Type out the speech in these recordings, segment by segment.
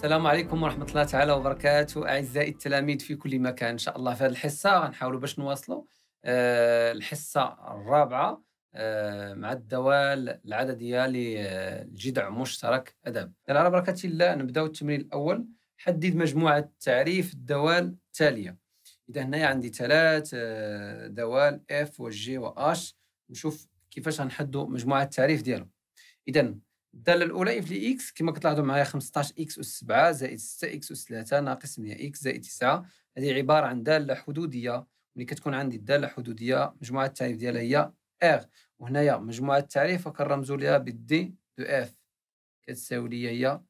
السلام عليكم ورحمة الله تعالى وبركاته أعزائي التلاميذ في كل مكان إن شاء الله في هذه الحصة غنحاولوا باش نواصلوا أه الحصة الرابعة أه مع الدوال العددية للجذع مشترك أدب على بركة الله نبداو التمرين الأول حدد مجموعة تعريف الدوال التالية إذا هنايا عندي ثلاث آه، دوال اف وجي واش نشوف كيفاش غنحدوا مجموعة التعريف ديالهم إذا الداله الاولى اف لي اكس كما كتلاحظوا معايا 15 اكس اس 7 زائد 6 اكس اس 3 ناقص 100 اكس زائد 9 هذه عباره عن داله حدوديه ملي كتكون عندي الداله حدوديه مجموعه التعريف ديالها هي ار وهنايا مجموعه التعريف كنرمزوا ليها بالدي دو اف كتساوي ليا هي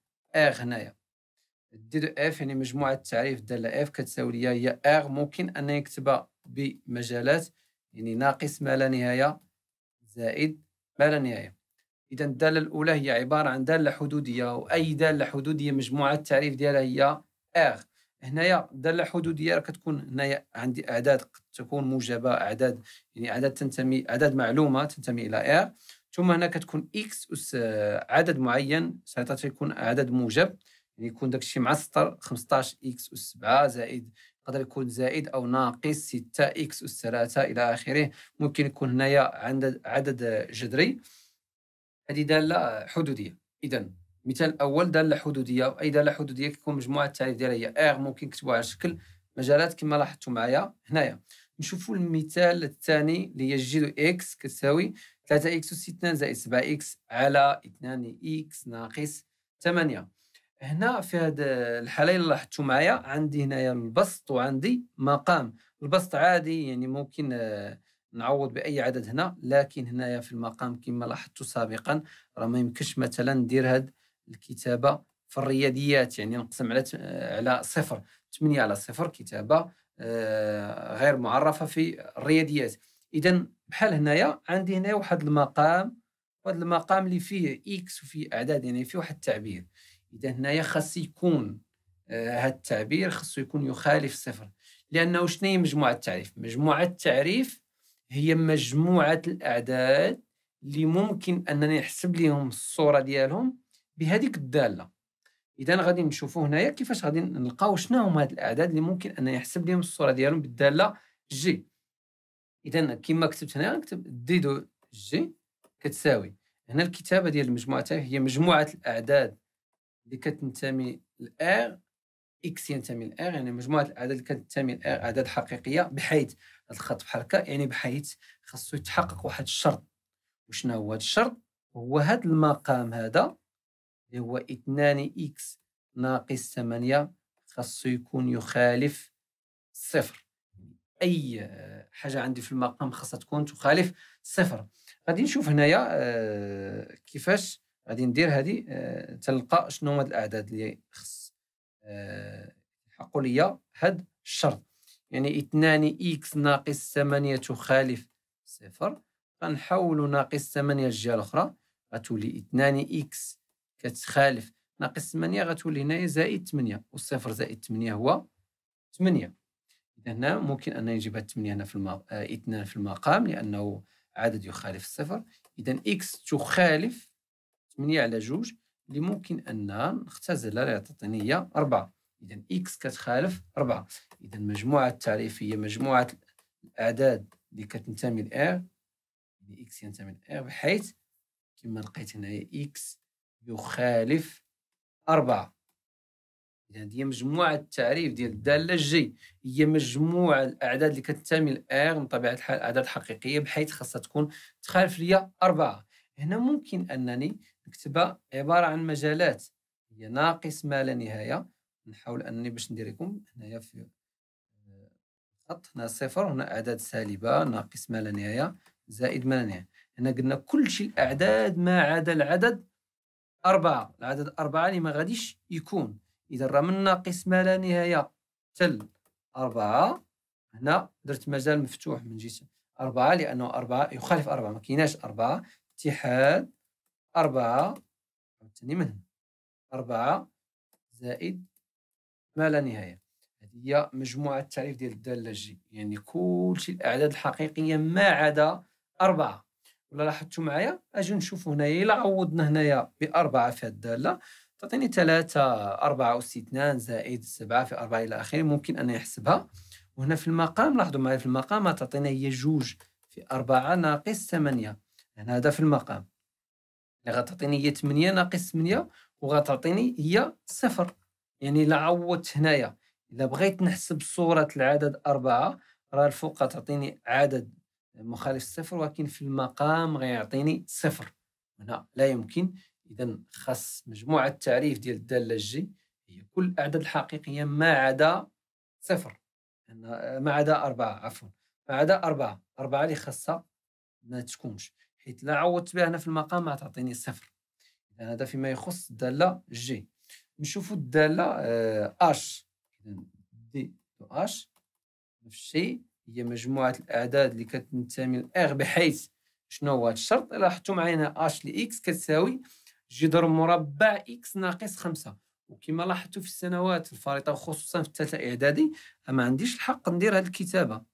ار هنايا الدي دو اف يعني مجموعه التعريف الداله اف كتساوي ليا هي ار ممكن ان نكتبها بمجالات يعني ناقص ما لا نهايه زائد ما لا نهايه اذا الداله الاولى هي عباره عن داله حدوديه واي داله حدوديه مجموعه التعريف ديالها هي ار هنايا الداله الحدوديه راه كتكون هنايا عندي اعداد قد تكون موجبه اعداد يعني اعداد تنتمي اعداد معلومه تنتمي الى ار ثم هنا كتكون اكس أس آه، عدد معين سيطر تيكون عدد موجب يعني يكون داكشي مع السطر 15 اكس اس 7 زائد يقدر يكون زائد او ناقص 6 اكس اس 3 الى اخره ممكن يكون هنايا عدد عدد جذري هذه داله حدوديه اذا مثال اول داله حدوديه اي داله حدوديه كيكون مجموعه التعريف ديالها هي إيغ ممكن نكتبوها على شكل مجالات كما لاحظتوا معايا هنايا نشوفوا المثال الثاني اللي هي جي اكس كتساوي 3 اكس اس 2 زائد 7 اكس على 2 اكس ناقص 8 هنا في هذه الحاله اللي لاحظتوا معايا عندي هنايا البسط وعندي مقام البسط عادي يعني ممكن نعوض باي عدد هنا لكن هنايا في المقام كما لاحظت سابقا راه ما يمكنش مثلا ندير هاد الكتابه في الرياضيات يعني نقسم على آه، على صفر 8 على صفر كتابه آه، غير معرفه في الرياضيات اذا بحال هنايا عندي هنا واحد المقام واحد المقام اللي فيه اكس وفيه اعداد يعني فيه واحد التعبير اذا هنايا خاص يكون هذا آه، التعبير خاصو يكون يخالف صفر لانه شنو هي مجموعه التعريف مجموعه التعريف هي مجموعه الاعداد اللي ممكن انني نحسب لهم الصوره ديالهم بهذيك الداله اذا غادي نشوفوا هنايا كيفاش غادي نلقاو شنو هما هاد الاعداد اللي ممكن انني نحسب لهم الصوره ديالهم بالداله جي اذا كما كتبت هنا نكتب دي دو جي كتساوي هنا الكتابه ديال المجموعه هي مجموعه الاعداد اللي كتنتمي لار اكس ينتمي لار يعني مجموعه الاعداد اللي كتنتمي لار اعداد حقيقيه بحيث هذا الخط بحال هكا يعني بحيث خاصو يتحقق واحد الشرط وشنو هو هذا الشرط هو هذا المقام هذا اللي هو 2 اكس ناقص 8 خاصو يكون يخالف صفر اي حاجه عندي في المقام خاصها تكون تخالف صفر غادي نشوف هنايا آه، كيفاش غادي ندير هذه آه، تلقى شنو هما الاعداد اللي خص آه، يحق لي هاد الشرط يعني اثنان اكس ناقص ثمانية تخالف صفر غنحولو ناقص ثمانية الجهة الأخرى غتولي اثنان اكس كتخالف ناقص ثمانية غتولي هنايا زائد ثمانية والصفر زائد ثمانية هو ثمانية إذا هنا ممكن أن هاد الثمانية هنا في المق... آه، اثنان في المقام لأنه عدد يخالف الصفر إذا اكس تخالف ثمانية على جوج اللي ممكن انها نختزلها تعطيني هي 4 اذا اكس كتخالف 4 اذا مجموعه التعريفيه مجموعه الاعداد اللي كتنتمي لار يعني اكس ينتمي لار بحيث كما لقيت هنايا اكس يخالف 4 اذا هي مجموعه التعريف ديال الداله جي هي مجموعه الاعداد اللي كتنتمي لار من طبيعه الحال اعداد حقيقيه بحيث خاصها تكون تخالف ليا 4 هنا ممكن انني نكتبها عباره عن مجالات هي ناقص ما لا نهايه نحاول انني باش ندير لكم هنايا في الخط آه، هنا صفر هنا اعداد سالبه ناقص ما لا نهايه زائد ما لا نهايه هنا قلنا كل شيء الاعداد ما عدا العدد أربعة العدد أربعة اللي ما غاديش يكون إذا راه من ناقص ما لا نهاية تل أربعة هنا درت مجال مفتوح من جهة أربعة لأنه أربعة يخالف أربعة ما كيناش أربعة اتحاد أربعة عاوتاني من هنا أربعة زائد ما لا نهاية هذه هي مجموعة التعريف ديال الدالة جي يعني كلشي الأعداد الحقيقية ما عدا أربعة ولا لاحظتوا معايا أجي نشوفوا هنايا إلا عوضنا هنايا بأربعة في هذه الدالة تعطيني ثلاثة أربعة أس اثنان زائد سبعة في أربعة إلى آخره ممكن أن يحسبها وهنا في المقام لاحظوا معايا في المقام تعطينا هي جوج في أربعة ناقص ثمانية يعني هذا في المقام اللي غتعطيني هي 8 ناقص 8 وغتعطيني هي صفر يعني الا عوضت هنايا الا بغيت نحسب صوره العدد أربعة راه الفوق غتعطيني عدد مخالف صفر ولكن في المقام غيعطيني صفر هنا لا يمكن اذا خاص مجموعه التعريف ديال الداله جي هي كل الاعداد الحقيقيه ما عدا صفر ما عدا أربعة عفوا ما عدا أربعة أربعة اللي خاصها ما تكونش حيت لا عوضت بها هنا في المقام غتعطيني صفر هذا فيما يخص الداله جي نشوفوا الداله اش دي اش نفس الشيء هي مجموعه الاعداد اللي كتنتمي لاغ بحيث شنو هو هذا الشرط لاحظتوا معايا هنا اش لاكس كتساوي جذر مربع اكس ناقص خمسة وكما لاحظتوا في السنوات الفريطه وخصوصا في الثالثه اعدادي ما عنديش الحق ندير هذه الكتابه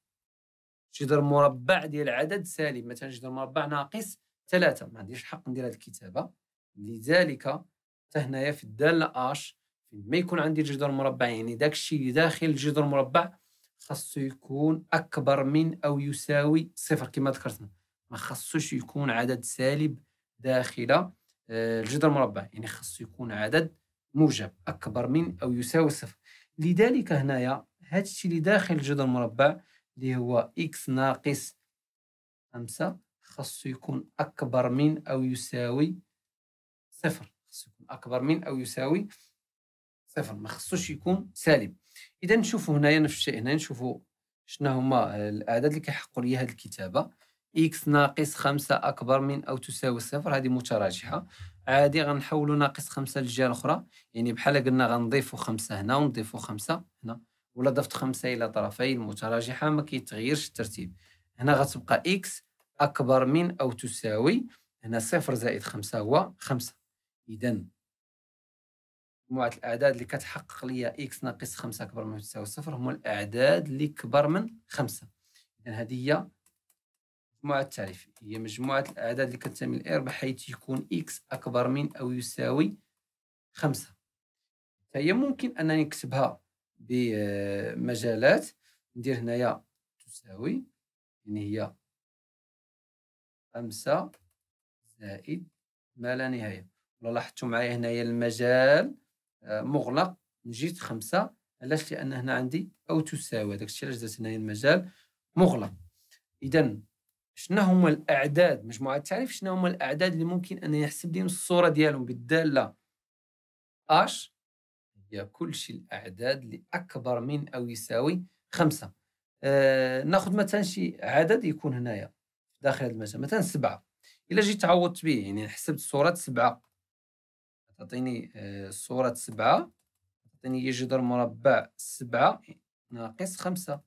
جدر مربع ديال عدد سالب مثلا جدر مربع ناقص ثلاثة ما عنديش الحق ندير هذه الكتابة لذلك حتى هنايا في الدالة اش ما يكون عندي الجدر مربع يعني داك الشيء داخل الجدر المربع خاصو يكون اكبر من او يساوي صفر كما ذكرتنا ما خاصوش يكون عدد سالب داخل آه، الجدر المربع يعني خاصو يكون عدد موجب اكبر من او يساوي صفر لذلك هنايا هذا الشيء اللي داخل الجدر المربع اللي هو إكس ناقص خمسة خاصو يكون أكبر من أو يساوي صفر خاصو يكون أكبر من أو يساوي صفر ما خصوش يكون سالب إذا نشوفوا هنايا نفس الشيء هنا نشوفوا شنو هما الأعداد اللي كيحقوا لي هذه الكتابة إكس ناقص خمسة أكبر من أو تساوي صفر هذه متراجحة عادي غنحولوا ناقص خمسة للجهة الأخرى يعني بحال قلنا غنضيفوا خمسة هنا ونضيفوا خمسة هنا ولا ضفت خمسة إلى طرفي المتراجحة ما كيتغيرش الترتيب هنا غتبقى إكس أكبر من أو تساوي هنا صفر زائد خمسة هو خمسة إذا مجموعة الأعداد اللي كتحقق لي إكس ناقص خمسة أكبر من أو تساوي صفر هما الأعداد اللي كبر من خمسة إذا هذه هي مجموعة التعريف هي مجموعة الأعداد اللي كتنتمي لإربع بحيث يكون إكس أكبر من أو يساوي خمسة فهي ممكن أنني نكتبها بمجالات ندير هنايا تساوي يعني هي خمسة زائد ما لا نهاية لو لاحظتوا معايا هنايا المجال آه، مغلق نجيت خمسة علاش لأن هنا عندي أو تساوي هذاك الشيء علاش درت هنايا المجال مغلق إذا شنو هما الأعداد مجموعة التعريف شنو هما الأعداد اللي ممكن أن يحسب لهم الصورة ديالهم بالدالة اش هي كلشي الأعداد اللي أكبر من أو يساوي خمسة آه ناخذ مثلا شي عدد يكون هنايا داخل هذا المجال مثلا سبعة إلا جيت عوضت به يعني حسبت صورة سبعة تعطيني آه صورة سبعة تعطيني يجدر مربع سبعة ناقص خمسة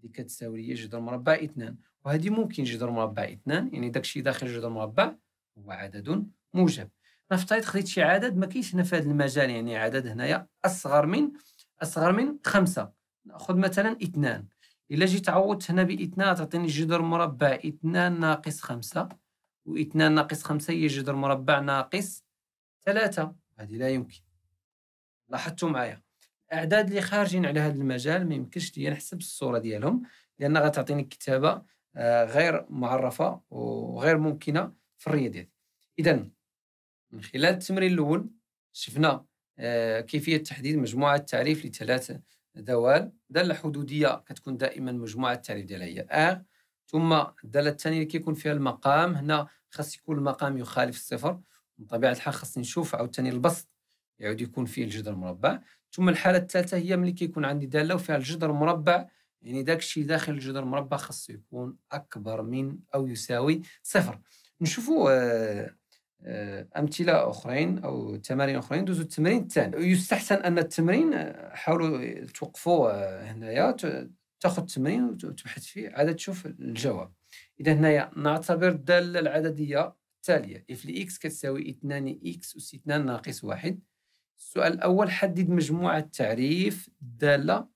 اللي كتساوي لي جدر مربع اثنان وهذه ممكن جدر مربع اثنان يعني داكشي داخل جدر مربع هو عدد موجب نفترض خديت شي عدد ما كاينش هنا في هذا المجال يعني عدد هنايا اصغر من اصغر من خمسه ناخذ مثلا اثنان الا جيت عوضت هنا باثنان تعطيني جذر مربع اثنان ناقص خمسه واثنان ناقص خمسه هي جذر مربع ناقص ثلاثه هذه لا يمكن لاحظتوا معايا الاعداد اللي خارجين على هذا المجال ما يمكنش ليا نحسب الصوره ديالهم لان غتعطيني كتابه آه، غير معرفه وغير ممكنه في الرياضيات اذا من خلال التمرين الاول شفنا آه، كيفيه تحديد مجموعه التعريف لثلاث دوال داله حدوديه كتكون دائما مجموعه التعريف ديالها هي ار ثم الداله الثانيه اللي كيكون فيها المقام هنا خاص يكون المقام يخالف الصفر من طبيعه الحال خاص نشوف عاوتاني البسط يعود يكون فيه الجذر المربع ثم الحاله الثالثه هي ملي كيكون عندي داله وفيها الجذر المربع يعني داك الشيء داخل الجذر المربع خاصو يكون اكبر من او يساوي صفر نشوفوا آه، آه، امثله اخرين او تمارين اخرين دوزوا التمرين الثاني يستحسن ان التمرين حاولوا توقفوا آه، هنايا تاخذ التمرين وتبحث فيه عاد تشوف الجواب اذا هنايا نعتبر الداله العدديه التاليه اف لي اكس كتساوي 2 اكس اس 2 ناقص 1 السؤال الاول حدد مجموعه تعريف الداله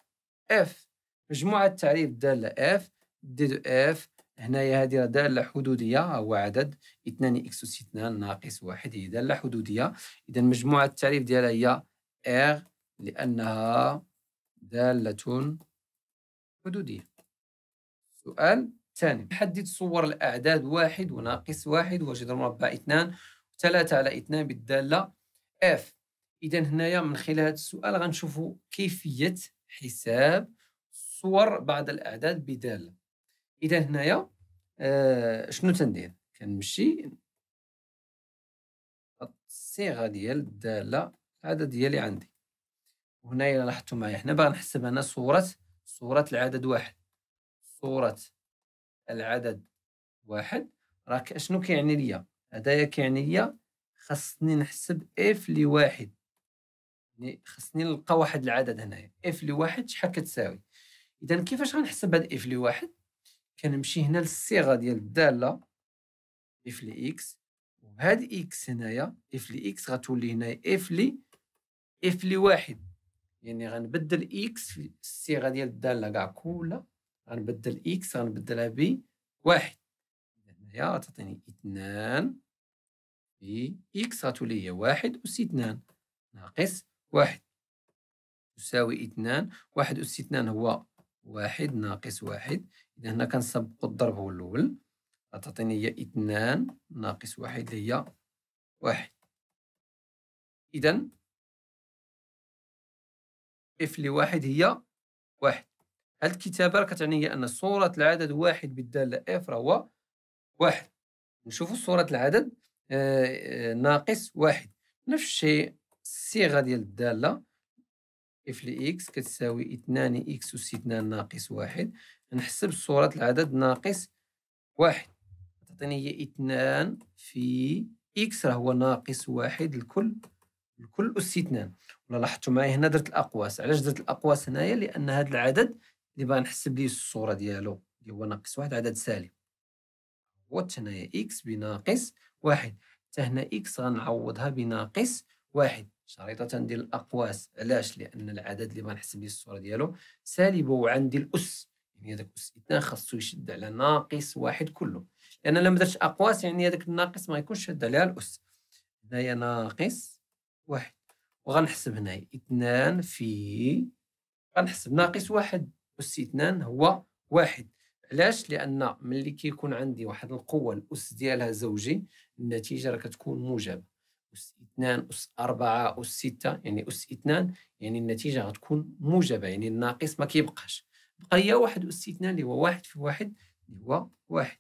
اف مجموعه تعريف الداله اف دي دو اف هنايا هذه راه داله حدوديه هو عدد 2 اكس اس 2 ناقص واحد هي داله حدوديه اذا مجموعه التعريف ديالها هي ار لانها داله حدوديه السؤال الثاني حدد صور الاعداد واحد وناقص واحد وجد المربع اثنان ثلاثة على اثنان بالداله اف اذا هنايا من خلال هذا السؤال غنشوفوا كيفيه حساب صور بعض الاعداد بداله اذا هنايا آه شنو تندير كنمشي الصيغه ديال الداله العدد ديالي عندي وهنايا لاحظتوا معايا حنا باغي نحسب انا صوره صوره العدد واحد صوره العدد واحد راك شنو كيعني ليا هذايا كيعني ليا خاصني نحسب اف لواحد يعني خاصني نلقى واحد العدد هنايا اف لواحد شحال كتساوي اذا كيفاش غنحسب هاد اف لواحد كنمشي هنا للصيغه ديال الداله اف لي اكس وهاد اكس هنايا اف لي اكس غتولي هنايا اف لي اف لي واحد يعني غنبدل اكس في الصيغه ديال الداله كاع كلها غنبدل اكس غنبدلها ب واحد هنايا غتعطيني اثنان في اكس غتولي هي واحد أس اثنان ناقص واحد تساوي اثنان واحد أس اثنان هو واحد ناقص واحد إذا هنا كنسبق الضرب هو الأول غتعطيني هي اثنان ناقص واحد هي واحد إذا إف لواحد هي واحد هاد الكتابة كتعني أن صورة العدد واحد بالدالة إف هو واحد نشوفو صورة العدد آه، آه، ناقص واحد نفس الشيء الصيغة ديال الدالة اف لإكس كتساوي 2 إكس أس 2 ناقص واحد نحسب صورة العدد ناقص واحد تعطيني هي 2 في إكس راه هو ناقص واحد الكل الكل أس 2 ولا لاحظتوا معايا هنا درت الأقواس علاش درت الأقواس هنايا لأن هذا العدد اللي باغي نحسب ليه الصورة ديالو اللي هو ناقص واحد عدد سالب هو هنايا إكس بناقص واحد حتى هنا إكس غنعوضها بناقص واحد شريطه ديال الاقواس علاش لان العدد اللي غنحسب ليه الصوره ديالو سالبه وعندي الاس يعني هذاك اس اثنان خاصو يشد على ناقص واحد كله لان لما درتش اقواس يعني هذاك الناقص ما يكونش شاد عليها الاس هنايا ناقص واحد وغنحسب هنايا اثنان في غنحسب ناقص واحد اس اثنان هو واحد علاش لان ملي كيكون عندي واحد القوه الاس ديالها زوجي النتيجه راه كتكون موجبه أس 2 أس 4 أس 6 يعني أس 2 يعني النتيجة غتكون موجبة يعني الناقص ما كيبقاش بقى هي واحد أس 2 اللي هو واحد في واحد اللي هو واحد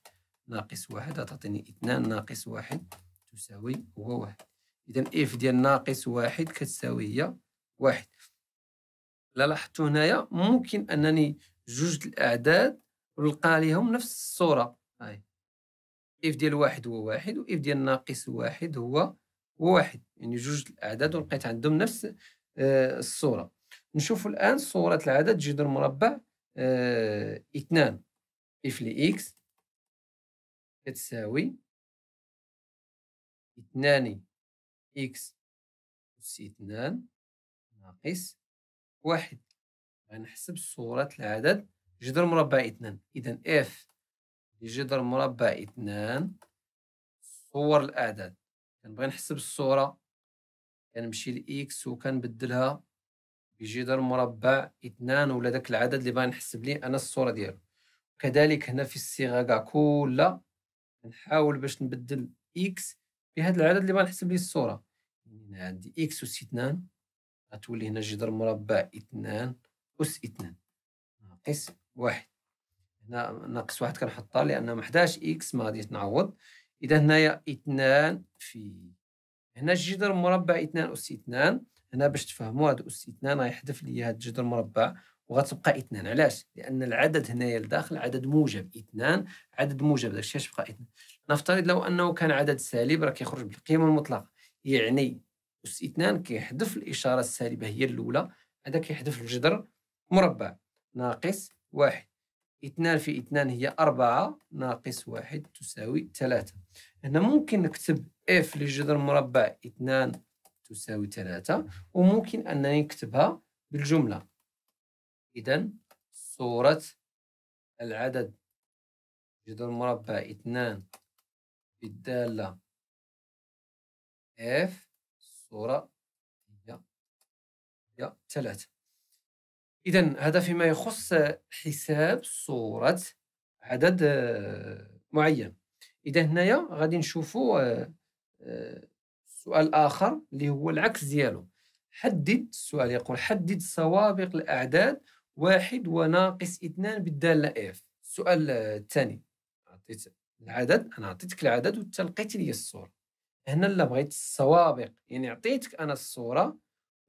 ناقص واحد غتعطيني 2 ناقص واحد تساوي هو واحد إذا إف ديال ناقص واحد كتساوي هي واحد لا لاحظتوا هنايا ممكن أنني جوج الأعداد ولقى ليهم نفس الصورة هاي إف ديال واحد هو واحد وإف ديال ناقص واحد هو وواحد يعني جوج الاعداد ولقيت عندهم نفس آه، الصوره نشوف الان صوره العدد جذر مربع آه، اثنان اف لاكس كتساوي اثنان اكس اس اثنان ناقص واحد غنحسب يعني صورة العدد جذر مربع اثنان إذا اف لجذر مربع اثنان صور الأعداد كنبغي نحسب الصوره كنمشي لاكس وكنبدلها بجدر مربع اثنان ولا داك العدد اللي باغي نحسب ليه انا الصوره ديالو كذلك هنا في الصيغه كاع كلها نحاول باش نبدل اكس بهذا العدد اللي غنحسب ليه الصوره عندي اكس اس 2 غتولي هنا جدر مربع 2 اس 2 ناقص واحد هنا ناقص واحد كنحطها لان ما حداش اكس ما غاديش نعوض اذا هنايا اثنان في هنا الجدر مربع اثنان اس اثنان هنا باش تفهموا هاد اس اثنان غيحذف لي هاد الجدر مربع وغتبقى اثنان علاش لان العدد هنايا لداخل عدد موجب اثنان عدد موجب داكشي اش بقى اثنان نفترض لو انه كان عدد سالب راه كيخرج بالقيمه المطلقه يعني اس اثنان كيحذف الاشاره السالبه هي الاولى هذا كيحذف الجدر مربع ناقص واحد اثنان في اثنان هي أربعة ناقص واحد تساوي ثلاثة هنا ممكن نكتب اف لجذر مربع اثنان تساوي ثلاثة وممكن أنني نكتبها بالجملة إذا صورة العدد جذر مربع اثنان بالدالة اف الصورة هي هي ثلاثة إذا هذا فيما يخص حساب صورة عدد آه، معين إذا هنايا غادي نشوفوا آه، آه، سؤال آخر اللي هو العكس ديالو حدد السؤال يقول حدد سوابق الأعداد واحد وناقص اثنان بالدالة إف السؤال الثاني عطيت العدد أنا عطيتك العدد وتلقيت لي الصورة هنا لا بغيت السوابق يعني عطيتك أنا الصورة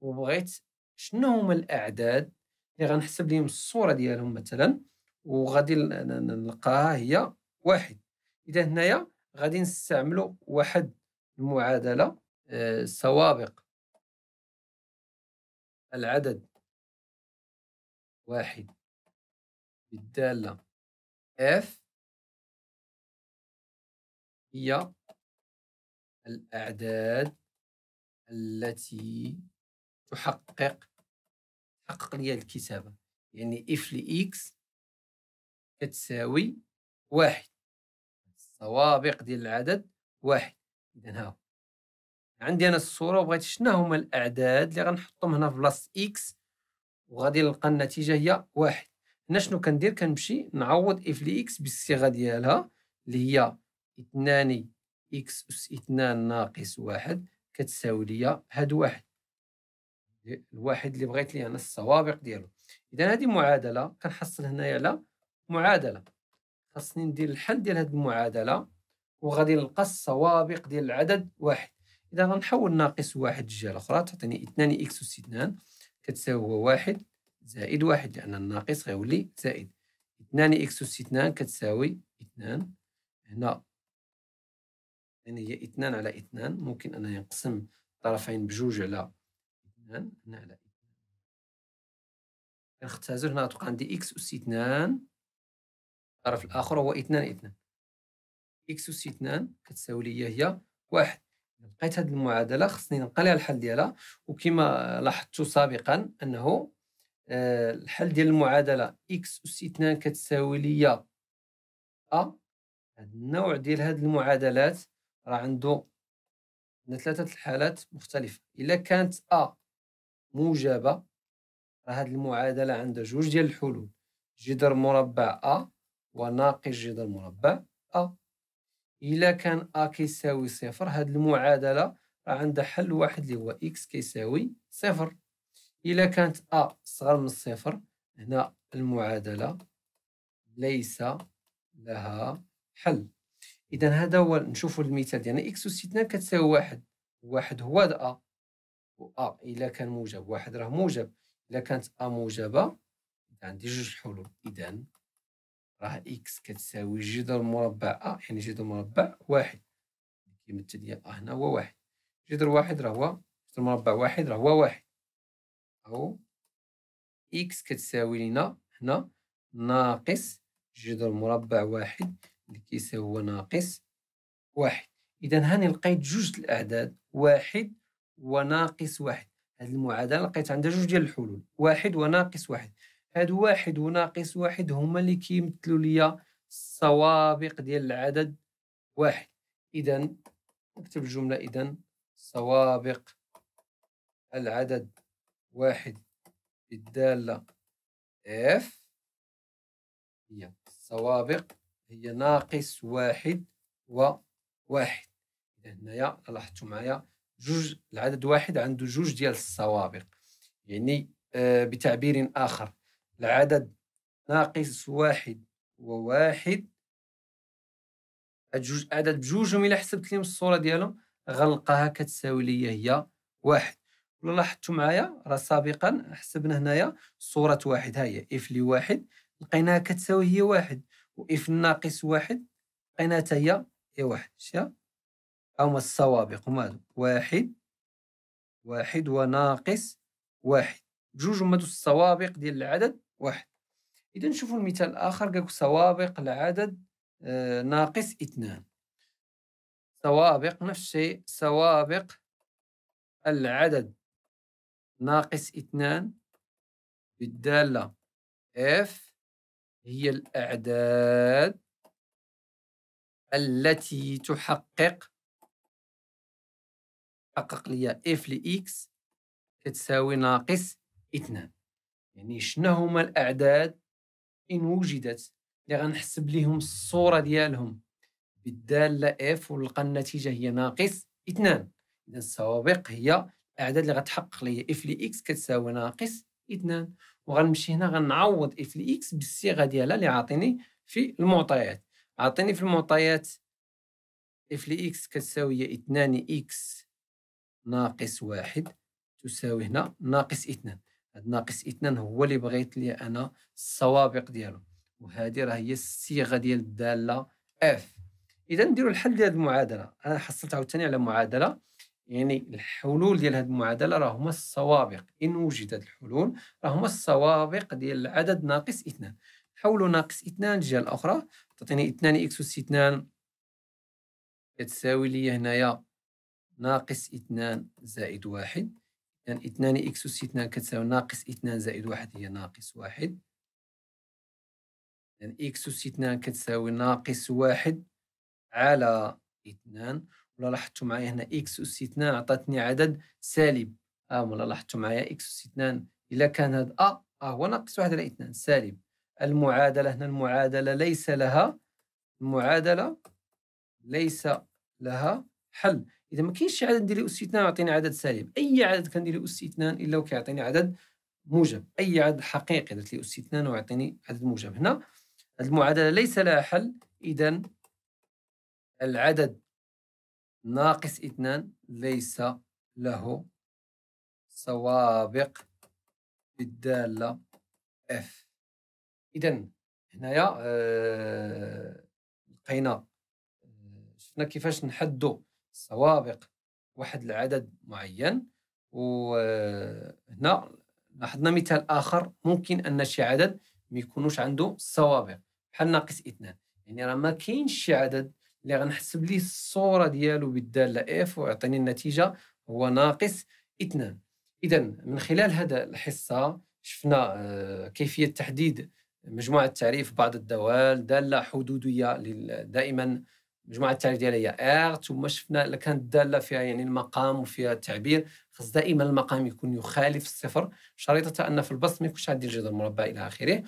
وبغيت شنو هما الأعداد اللي غنحسب لهم الصوره ديالهم مثلا وغادي نلقاها هي واحد اذا هنايا غادي نستعملوا واحد المعادله آه، سوابق العدد واحد بالداله اف هي الاعداد التي تحقق حقق لي الكتابه يعني اف لاكس كتساوي واحد السوابق ديال العدد واحد إذن ها عندي انا الصوره وبغيت شنو هما الاعداد اللي غنحطهم هنا في بلاصه اكس وغادي نلقى النتيجه هي واحد هنا شنو كندير كنمشي نعوض اف لاكس بالصيغه ديالها اللي هي اثنان اكس اس اثنان ناقص واحد كتساوي ليا هاد واحد الواحد اللي بغيت ليه انا السوابق ديالو اذا هذه معادله كنحصل هنايا على معادله خاصني ندير الحل ديال هذه المعادله وغادي نلقى السوابق ديال العدد واحد اذا غنحول ناقص واحد الجهه الاخرى تعطيني 2 اكس اس 2 كتساوي هو واحد زائد واحد لان الناقص غيولي زائد 2 اكس اس 2 كتساوي 2 هنا يعني هي 2 على 2 ممكن انا نقسم طرفين بجوج على اثنان هنا على اثنان كنختزل هنا غتبقى عندي إكس أس اثنان الطرف الآخر هو اثنان اثنان إكس أس اثنان كتساوي ليا هي واحد لقيت هذه المعادلة خصني نلقى لها الحل ديالها وكما لاحظت سابقا أنه آه، الحل ديال المعادلة إكس أس اثنان كتساوي ليا أ هاد النوع ديال هاد المعادلات راه عنده عندنا ثلاثة الحالات مختلفة إلا كانت أ موجبه راه هاد المعادله عندها جوج ديال الحلول جذر مربع ا وناقص جذر مربع ا الا كان ا كيساوي صفر هاد المعادله راه عندها حل واحد اللي هو اكس كيساوي صفر الا كانت ا صغر من الصفر هنا المعادله ليس لها حل اذا هذا هو نشوفوا المثال ديالنا اكس اس استثناء كتساوي واحد واحد هو هاد ا و آه، ا الا كان موجب واحد راه موجب الا كانت ا موجبه عندي جوج حلول اذا راه اكس كتساوي جذر مربع ا يعني جذر مربع واحد كيمثل ليا ا هنا هو واحد جذر واحد راه هو جذر مربع واحد راه هو واحد او اكس كتساوي لينا هنا ناقص جذر مربع واحد اللي كيساوي ناقص واحد اذا هاني لقيت جوج الاعداد واحد وناقص واحد هذه المعادله لقيت عندها جوج ديال الحلول واحد وناقص واحد هادو واحد وناقص واحد هما اللي كيمثلوا ليا السوابق ديال العدد واحد اذا نكتب الجمله اذا سوابق العدد واحد بالداله اف هي السوابق هي ناقص واحد وواحد إذا هنايا لاحظتوا معايا جوج العدد واحد عنده جوج ديال السوابق يعني آه، بتعبير آخر العدد ناقص واحد وواحد جوج عدد بجوجهم الى حسبت لهم الصورة ديالهم غلقها كتساوي ليا هي واحد ولا لاحظتوا معايا راه سابقا حسبنا هنايا صورة واحد ها هي اف لي واحد لقيناها كتساوي هي واحد واف ناقص واحد لقيناها هي هي واحد شتيها أو السوابق مالو واحد واحد وناقص واحد جوج هما السوابق ديال العدد واحد إذا نشوفوا المثال الآخر قالك سوابق العدد آه، ناقص اثنان سوابق نفس الشيء سوابق العدد ناقص اثنان بالدالة F هي الأعداد التي تحقق حقق لي اف لاكس كتساوي ناقص اثنان يعني شنو هما الاعداد ان وجدت اللي غنحسب ليهم الصوره ديالهم بالداله اف ولقى النتيجه هي ناقص اثنان اذا السوابق هي الاعداد اللي غتحقق لي اف لاكس كتساوي ناقص اثنان وغنمشي هنا غنعوض اف لاكس بالصيغه ديالها اللي عاطيني في المعطيات عاطيني في المعطيات اف لاكس كتساوي اثنان اكس ناقص واحد تساوي هنا ناقص اثنان هاد ناقص اثنان هو اللي بغيت لي انا السوابق ديالو وهذه راه هي الصيغه ديال الداله اف اذا نديروا الحل ديال المعادله انا حصلت عاوتاني على معادله يعني الحلول ديال هذه المعادله راه هما السوابق ان وجدت الحلول راه هما السوابق ديال العدد ناقص اثنان حولوا ناقص اثنان الجهه الاخرى تعطيني اثنان اكس اس اثنان كتساوي لي هنايا ناقص اثنان زائد واحد إذن يعني اثنان إكس أس اثنان كتساوي ناقص اثنان زائد واحد هي ناقص واحد إذن يعني إكس أس اثنان كتساوي ناقص واحد على اثنان ولا لاحظتوا معايا هنا إكس أس اثنان عطاتني عدد سالب أه ولا لاحظتوا معايا إكس أس اثنان إلا كان هذا أ آه،, أه هو ناقص واحد على اثنان سالب المعادلة هنا المعادلة ليس لها المعادلة ليس لها حل اذا ما كاينش شي عدد ندير اثنان يعطيني عدد سالب اي عدد كندير اثنان الا وكيعطيني عدد موجب اي عدد حقيقي درت لي اثنان ويعطيني عدد موجب هنا هذه المعادله ليس لها حل اذا العدد ناقص اثنان ليس له سوابق بالداله اف اذا هنايا آه، لقينا آه، شفنا كيفاش نحدو سوابق واحد العدد معين وهنا لاحظنا مثال اخر ممكن ان شي عدد ما يكونوش عنده سوابق بحال ناقص اثنان يعني راه ما كاينش شي عدد اللي غنحسب ليه الصوره ديالو بالداله اف ويعطيني النتيجه هو ناقص اثنان اذا من خلال هذا الحصه شفنا آه، كيفيه تحديد مجموعه تعريف بعض الدوال داله حدوديه دائما مجموعه التعريف ديالها هي ارت ثم شفنا كانت الداله فيها يعني المقام وفيها التعبير خاص دائما المقام يكون يخالف الصفر شريطه ان في البسط ما يكونش عندي الجذر المربع الى اخره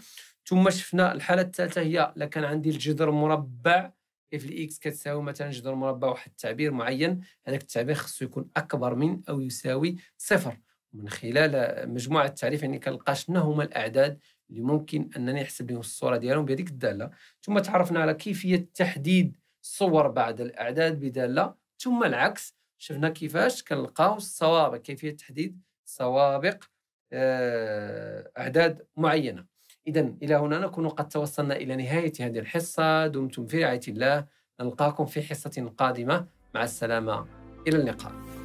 ثم شفنا الحاله الثالثه هي كان عندي الجذر المربع اف الاكس كتساوي مثلا جذر مربع واحد التعبير معين هذاك التعبير خصو يكون اكبر من او يساوي صفر من خلال مجموعه التعريف يعني كنلقى شنو هما الاعداد اللي ممكن انني نحسب لهم الصوره ديالهم بهذيك الداله ثم تعرفنا على كيفيه تحديد صور بعض الاعداد بداله ثم العكس شفنا كيفاش كنلقاو السوابق كيفيه تحديد سوابق آه، اعداد معينه اذا الى هنا نكون قد توصلنا الى نهايه هذه الحصه دمتم في رعايه الله نلقاكم في حصه قادمه مع السلامه الى اللقاء